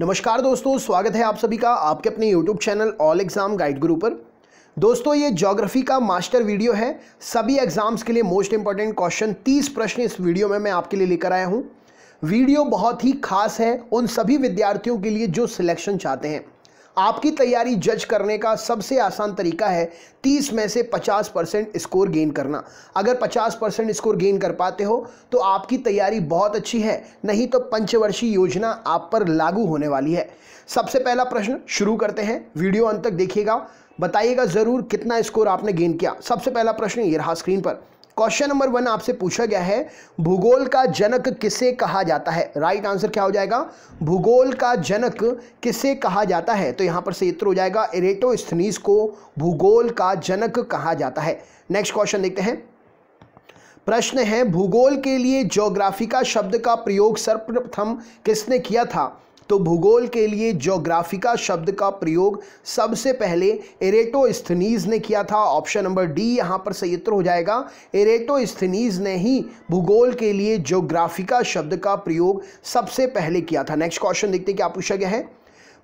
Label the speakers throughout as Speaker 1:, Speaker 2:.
Speaker 1: नमस्कार दोस्तों स्वागत है आप सभी का आपके अपने YouTube channel all exam guide Guru पर दोस्तों ये ज्योग्राफी का मास्टर वीडियो है सभी एग्ज़ाम्स के लिए मोस्ट इंपॉर्टेंट क्वेश्चन 30 प्रश्न इस वीडियो में मैं आपके लिए लेकर आया हूँ वीडियो बहुत ही खास है उन सभी विद्यार्थियों के लिए जो सिलेक्शन चाहते हैं आपकी तैयारी जज करने का सबसे आसान तरीका है 30 में से 50 परसेंट स्कोर गेन करना अगर 50 परसेंट स्कोर गेन कर पाते हो तो आपकी तैयारी बहुत अच्छी है नहीं तो पंचवर्षीय योजना आप पर लागू होने वाली है सबसे पहला प्रश्न शुरू करते हैं वीडियो अंत तक देखिएगा बताइएगा ज़रूर कितना स्कोर आपने गेन किया सबसे पहला प्रश्न ये रहा स्क्रीन पर क्वेश्चन नंबर वन आपसे पूछा गया है भूगोल का जनक किसे कहा जाता है राइट आंसर क्या हो जाएगा भूगोल का जनक किसे कहा जाता है तो यहां पर सही उत्तर हो जाएगा एरेटोस्थनीस को भूगोल का जनक कहा जाता है नेक्स्ट क्वेश्चन देखते हैं प्रश्न है भूगोल के लिए ज्योग्राफिका शब्द का प्रयोग सर्वप्रथम किसने किया था तो भूगोल के लिए जोग्राफिका शब्द का प्रयोग सबसे पहले एरेटोस्थनीज ने किया था ऑप्शन नंबर डी यहां पर सही उत्तर हो जाएगा एरेटोस्थनीज ने ही भूगोल के लिए जोग्राफिका शब्द का प्रयोग सबसे पहले किया था नेक्स्ट क्वेश्चन देखते हैं क्या पूछा गया है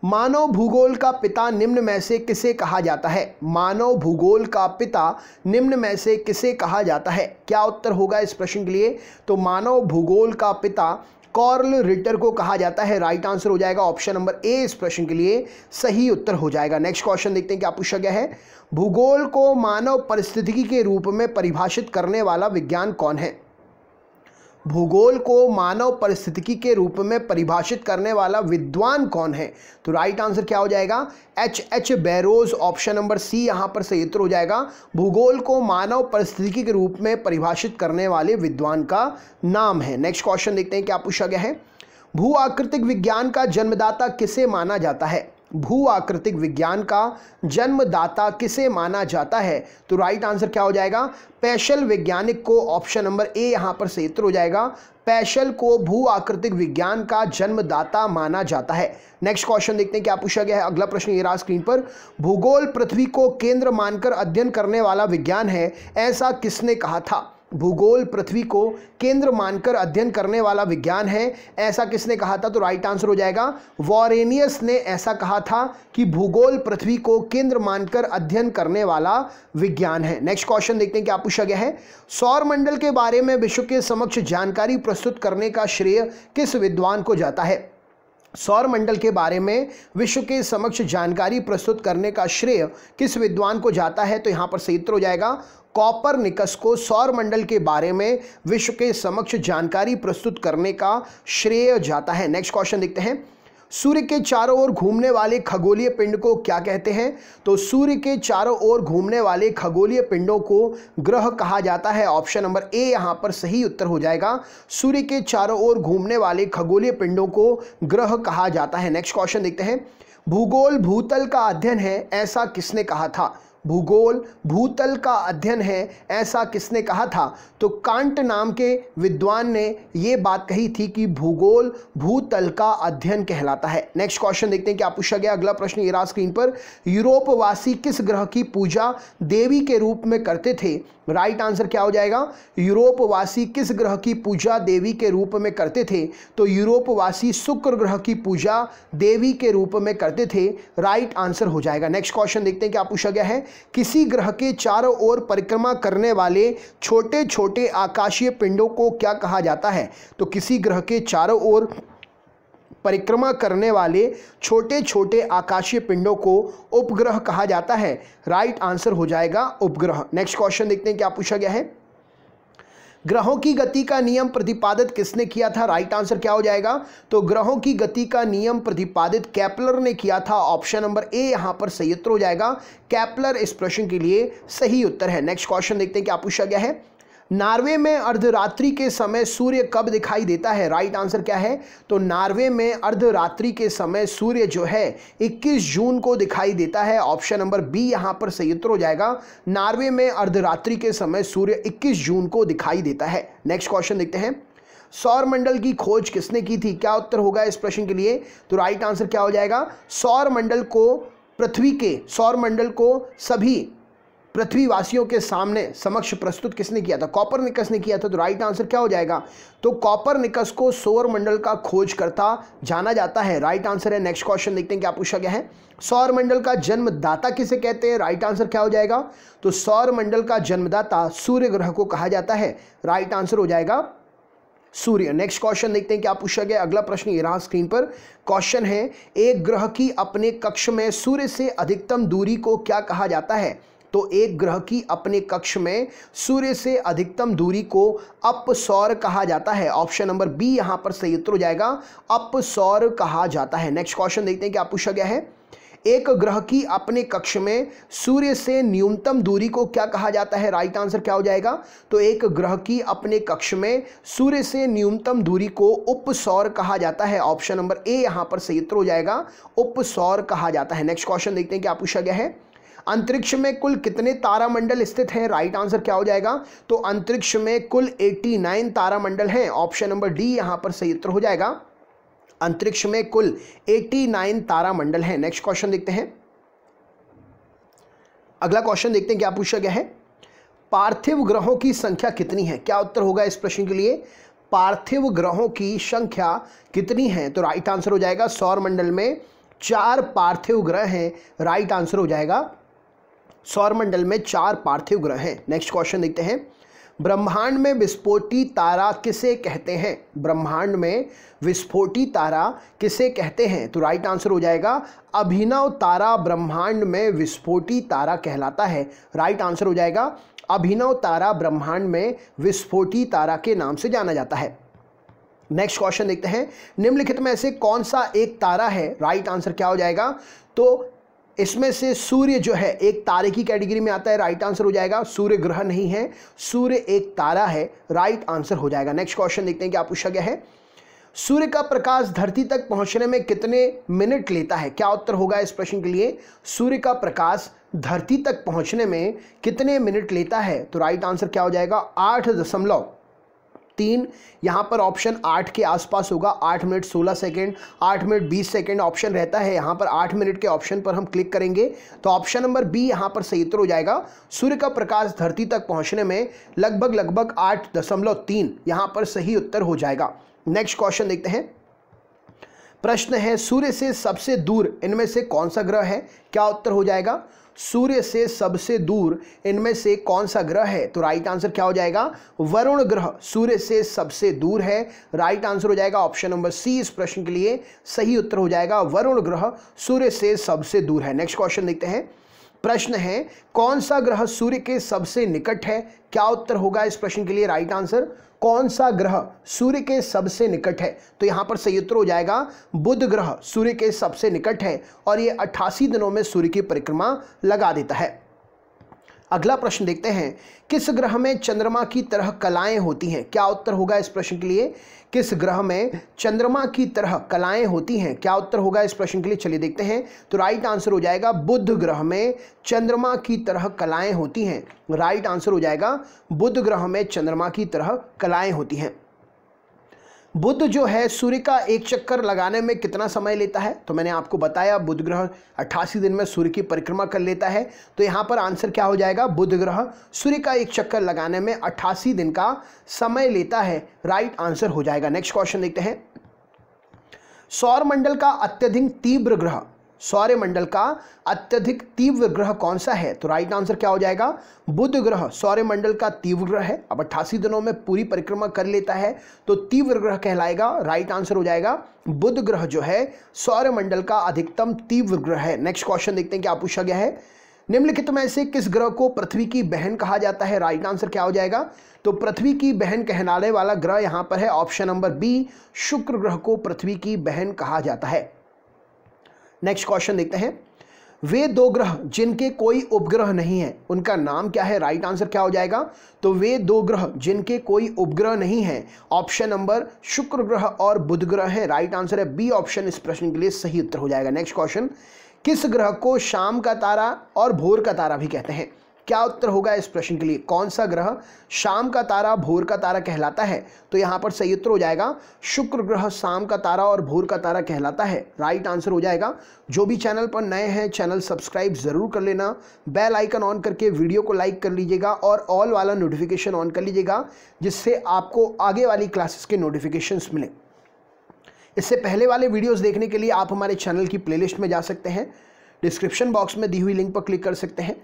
Speaker 1: मानव भूगोल का पिता निम्न में से किसे कहा जाता है मानव भूगोल का पिता निम्न में से किसे कहा जाता है क्या उत्तर होगा इस प्रश्न के लिए तो मानव भूगोल का पिता कॉर्ल रिटर को कहा जाता है राइट आंसर हो जाएगा ऑप्शन नंबर ए इस प्रश्न के लिए सही उत्तर हो जाएगा नेक्स्ट क्वेश्चन देखते हैं क्या पूछा गया है भूगोल को मानव परिस्थितिकी के रूप में परिभाषित करने वाला विज्ञान कौन है भूगोल को मानव परिस्थितिकी के रूप में परिभाषित करने वाला विद्वान कौन है तो राइट आंसर क्या हो जाएगा H H Barrows option number C यहां पर सही उत्तर हो जाएगा भूगोल को मानव परिस्थितिकी के रूप में परिभाषित करने वाले विद्वान का नाम है नेक्स्ट क्वेश्चन देखते हैं क्या पूछा गया है भू आकृतिक विज्ञान का जन्मदाता किसे माना जाता है भू आकृतिक विज्ञान का जन्मदाता किसे माना जाता है तो राइट आंसर क्या हो जाएगा पैशल वैज्ञानिक को ऑप्शन नंबर ए यहां पर उत्तर हो जाएगा पैशल को भू आकृतिक विज्ञान का जन्मदाता माना जाता है नेक्स्ट क्वेश्चन देखते हैं क्या पूछा गया है अगला प्रश्न ये रहा स्क्रीन पर भूगोल पृथ्वी को केंद्र मानकर अध्ययन करने वाला विज्ञान है ऐसा किसने कहा था भूगोल पृथ्वी को केंद्र मानकर अध्ययन करने वाला विज्ञान है ऐसा किसने कहा था तो राइट आंसर हो जाएगा वॉरेनियस ने ऐसा कहा था कि भूगोल पृथ्वी को केंद्र मानकर अध्ययन करने वाला विज्ञान है नेक्स्ट क्वेश्चन देखते हैं क्या पूछा गया है सौर मंडल के बारे में विश्व के समक्ष जानकारी प्रस्तुत करने का श्रेय किस विद्वान को जाता है सौर मंडल के बारे में विश्व के समक्ष जानकारी प्रस्तुत करने का श्रेय किस विद्वान को जाता है तो यहाँ पर सही उत्तर हो जाएगा निकस को सौर मंडल के बारे में विश्व के समक्ष जानकारी प्रस्तुत करने का श्रेय जाता है नेक्स्ट क्वेश्चन देखते हैं सूर्य के चारों ओर घूमने वाले खगोलीय पिंड को क्या कहते हैं तो सूर्य के चारों ओर घूमने वाले खगोलीय पिंडों को ग्रह कहा जाता है ऑप्शन नंबर ए यहां पर सही उत्तर हो जाएगा सूर्य के चारों ओर घूमने वाले खगोलीय पिंडों को ग्रह कहा जाता है नेक्स्ट क्वेश्चन देखते हैं भूगोल भूतल का अध्ययन है ऐसा किसने कहा था भूगोल भूतल का अध्ययन है ऐसा किसने कहा था तो कांट नाम के विद्वान ने ये बात कही थी कि भूगोल भूतल का अध्ययन कहलाता है नेक्स्ट क्वेश्चन देखते हैं क्या पूछा गया अगला प्रश्न ये रहा स्क्रीन पर यूरोपवासी किस ग्रह की पूजा देवी के रूप में करते थे राइट right आंसर क्या हो जाएगा यूरोपवासी किस ग्रह की पूजा देवी के रूप में करते थे तो यूरोपवासी शुक्र ग्रह की पूजा देवी के रूप में करते थे राइट right आंसर हो जाएगा नेक्स्ट क्वेश्चन देखते हैं क्या पूछा गया है किसी ग्रह के चारों ओर परिक्रमा करने वाले छोटे छोटे आकाशीय पिंडों को क्या कहा जाता है तो किसी ग्रह के चारों ओर परिक्रमा करने वाले छोटे छोटे आकाशीय पिंडों को उपग्रह कहा जाता है राइट आंसर हो जाएगा उपग्रह नेक्स्ट क्वेश्चन देखते हैं क्या पूछा गया है ग्रहों की गति का नियम प्रतिपादित किसने किया था राइट आंसर क्या हो जाएगा तो ग्रहों की गति का नियम प्रतिपादित कैपलर ने किया था ऑप्शन नंबर ए यहां पर सही उत्तर हो जाएगा कैपलर इस प्रश्न के लिए सही उत्तर है नेक्स्ट क्वेश्चन देखते हैं क्या पूछा गया है नार्वे में अर्धरात्रि के समय सूर्य कब दिखाई देता है राइट आंसर क्या है तो नार्वे में अर्धरात्रि के समय सूर्य जो है 21 जून को दिखाई देता है ऑप्शन नंबर बी यहां पर सही उत्तर हो जाएगा नार्वे में अर्धरात्रि के समय सूर्य 21 जून को दिखाई देता है नेक्स्ट क्वेश्चन देखते हैं सौर मंडल की खोज किसने की थी क्या उत्तर होगा इस प्रश्न के लिए तो राइट आंसर क्या हो जाएगा सौर मंडल को पृथ्वी के सौर मंडल को सभी पृथ्वीवासियों के सामने समक्ष प्रस्तुत किसने किया था कॉपर निकस ने किया था तो राइट आंसर क्या हो जाएगा तो कॉपर निकस को सौर मंडल का खोज करता जाना जाता है राइट आंसर है नेक्स्ट क्वेश्चन देखते हैं क्या पूछा गया है सौर मंडल का जन्मदाता किसे कहते हैं राइट आंसर क्या हो जाएगा तो सौर मंडल का जन्मदाता सूर्य ग्रह को कहा जाता है राइट आंसर हो जाएगा सूर्य नेक्स्ट क्वेश्चन देखते हैं क्या पूछा गया अगला प्रश्न ये रहा स्क्रीन पर क्वेश्चन है एक ग्रह की अपने कक्ष में सूर्य से अधिकतम दूरी को क्या कहा जाता है तो एक ग्रह की अपने कक्ष में सूर्य से अधिकतम दूरी को अपसौर कहा जाता है ऑप्शन नंबर बी यहां पर सही उत्तर हो जाएगा अपसौर कहा जाता है नेक्स्ट क्वेश्चन देखते हैं क्या पूछा गया है एक ग्रह की अपने कक्ष में सूर्य से न्यूनतम दूरी को क्या कहा जाता है राइट आंसर क्या हो जाएगा तो एक ग्रह की अपने कक्ष में सूर्य से न्यूनतम दूरी को उपसौर कहा जाता है ऑप्शन नंबर ए यहां पर सही उत्तर हो जाएगा उपसौर कहा जाता है नेक्स्ट क्वेश्चन देखते हैं क्या पूछा गया है अंतरिक्ष में कुल कितने तारामंडल स्थित हैं राइट आंसर क्या हो जाएगा तो अंतरिक्ष में कुल 89 तारामंडल हैं ऑप्शन नंबर डी यहां पर सही उत्तर हो जाएगा अंतरिक्ष में कुल 89 तारामंडल हैं नेक्स्ट क्वेश्चन देखते हैं अगला क्वेश्चन देखते हैं क्या पूछा गया है पार्थिव ग्रहों की संख्या कितनी है क्या उत्तर होगा इस प्रश्न के लिए पार्थिव ग्रहों की संख्या कितनी है तो राइट आंसर हो जाएगा सौर मंडल में चार पार्थिव ग्रह हैं राइट आंसर हो जाएगा सौरमंडल में चार पार्थिव ग्रह हैं नेक्स्ट क्वेश्चन देखते हैं ब्रह्मांड में विस्फोटी तारा किसे कहते हैं ब्रह्मांड में विस्फोटी तारा किसे कहते हैं तो राइट आंसर हो जाएगा अभिनव तारा ब्रह्मांड में विस्फोटी तारा कहलाता है राइट आंसर हो जाएगा अभिनव तारा ब्रह्मांड में विस्फोटी तारा के नाम से जाना जाता है नेक्स्ट क्वेश्चन देखते हैं निम्नलिखित में से कौन सा एक तारा है राइट आंसर क्या हो जाएगा तो इसमें से सूर्य जो है एक तारे की कैटेगरी में आता है राइट आंसर हो जाएगा सूर्य ग्रह नहीं है सूर्य एक तारा है राइट आंसर हो जाएगा नेक्स्ट क्वेश्चन देखते हैं क्या पूछा गया है सूर्य का प्रकाश धरती तक पहुंचने में कितने मिनट लेता है क्या उत्तर होगा इस प्रश्न के लिए सूर्य का प्रकाश धरती तक पहुंचने में कितने मिनट लेता है तो राइट आंसर क्या हो जाएगा आठ दशमलव तीन यहाँ पर ऑप्शन आठ के आसपास होगा आठ मिनट सोलह सेकेंड आठ मिनट बीस सेकेंड ऑप्शन रहता है यहाँ पर आठ मिनट के ऑप्शन पर हम क्लिक करेंगे तो ऑप्शन नंबर बी यहाँ पर सही उत्तर हो जाएगा सूर्य का प्रकाश धरती तक पहुँचने में लगभग लगभग आठ दशमलव तीन यहाँ पर सही उत्तर हो जाएगा नेक्स्ट क्वेश्चन देखते हैं प्रश्न है सूर्य से सबसे दूर इनमें से कौन सा ग्रह है क्या उत्तर हो जाएगा सूर्य से सबसे दूर इनमें से कौन सा ग्रह है तो राइट आंसर क्या हो जाएगा वरुण ग्रह सूर्य से सबसे दूर है राइट आंसर हो जाएगा ऑप्शन नंबर सी इस प्रश्न के लिए सही उत्तर हो जाएगा वरुण ग्रह सूर्य से सबसे दूर है नेक्स्ट क्वेश्चन देखते हैं प्रश्न है कौन सा ग्रह सूर्य के सबसे निकट है क्या उत्तर होगा इस प्रश्न के लिए राइट आंसर कौन सा ग्रह सूर्य के सबसे निकट है तो यहाँ पर सही उत्तर हो जाएगा बुध ग्रह सूर्य के सबसे निकट है और ये अट्ठासी दिनों में सूर्य की परिक्रमा लगा देता है अगला प्रश्न देखते हैं किस ग्रह में चंद्रमा की तरह कलाएं होती हैं क्या उत्तर होगा इस प्रश्न के लिए किस ग्रह में चंद्रमा की तरह कलाएं होती हैं क्या उत्तर होगा इस प्रश्न के लिए चलिए देखते हैं तो राइट आंसर हो जाएगा बुध ग्रह में चंद्रमा की तरह कलाएं होती हैं राइट आंसर हो जाएगा बुध ग्रह में चंद्रमा की तरह कलाएं होती हैं बुद्ध जो है सूर्य का एक चक्कर लगाने में कितना समय लेता है तो मैंने आपको बताया बुध ग्रह अट्ठासी दिन में सूर्य की परिक्रमा कर लेता है तो यहाँ पर आंसर क्या हो जाएगा बुध ग्रह सूर्य का एक चक्कर लगाने में अट्ठासी दिन का समय लेता है राइट आंसर हो जाएगा नेक्स्ट क्वेश्चन देखते हैं सौर मंडल का अत्यधिक तीव्र ग्रह सौर्यमंडल का अत्यधिक तीव्र ग्रह कौन सा है तो राइट आंसर क्या हो जाएगा बुध ग्रह सौर्यमंडल का तीव्र ग्रह है अब अट्ठासी दिनों में पूरी परिक्रमा कर लेता है तो तीव्र ग्रह कहलाएगा राइट आंसर हो जाएगा बुध ग्रह जो है मंडल का अधिकतम तीव्र ग्रह है नेक्स्ट क्वेश्चन देखते हैं क्या पूछा गया है निम्नलिखित में से किस ग्रह को पृथ्वी की बहन कहा जाता है राइट आंसर क्या हो जाएगा तो पृथ्वी की बहन कहनाने वाला ग्रह यहां पर है ऑप्शन नंबर बी शुक्र ग्रह को पृथ्वी की बहन कहा जाता है नेक्स्ट क्वेश्चन देखते हैं वे दो ग्रह जिनके कोई उपग्रह नहीं है उनका नाम क्या है राइट आंसर क्या हो जाएगा तो वे दो ग्रह जिनके कोई उपग्रह नहीं है ऑप्शन नंबर शुक्र ग्रह और बुध ग्रह है राइट आंसर है बी ऑप्शन इस प्रश्न के लिए सही उत्तर हो जाएगा नेक्स्ट क्वेश्चन किस ग्रह को शाम का तारा और भोर का तारा भी कहते हैं क्या उत्तर होगा इस प्रश्न के लिए कौन सा ग्रह शाम का तारा भोर का तारा कहलाता है तो यहाँ पर सही उत्तर हो जाएगा शुक्र ग्रह शाम का तारा और भोर का तारा कहलाता है राइट आंसर हो जाएगा जो भी चैनल पर नए हैं चैनल सब्सक्राइब ज़रूर कर लेना बेल आइकन ऑन करके वीडियो को लाइक कर लीजिएगा और ऑल वाला नोटिफिकेशन ऑन कर लीजिएगा जिससे आपको आगे वाली क्लासेस के नोटिफिकेशन मिलें इससे पहले वाले वीडियोज़ देखने के लिए आप हमारे चैनल की प्ले में जा सकते हैं डिस्क्रिप्शन बॉक्स में दी हुई लिंक पर क्लिक कर सकते हैं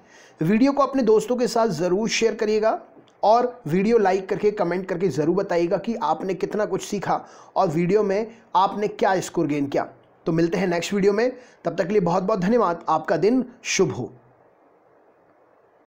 Speaker 1: वीडियो को अपने दोस्तों के साथ ज़रूर शेयर करिएगा और वीडियो लाइक करके कमेंट करके ज़रूर बताइएगा कि आपने कितना कुछ सीखा और वीडियो में आपने क्या स्कोर गेन किया तो मिलते हैं नेक्स्ट वीडियो में तब तक के लिए बहुत बहुत धन्यवाद आपका दिन शुभ हो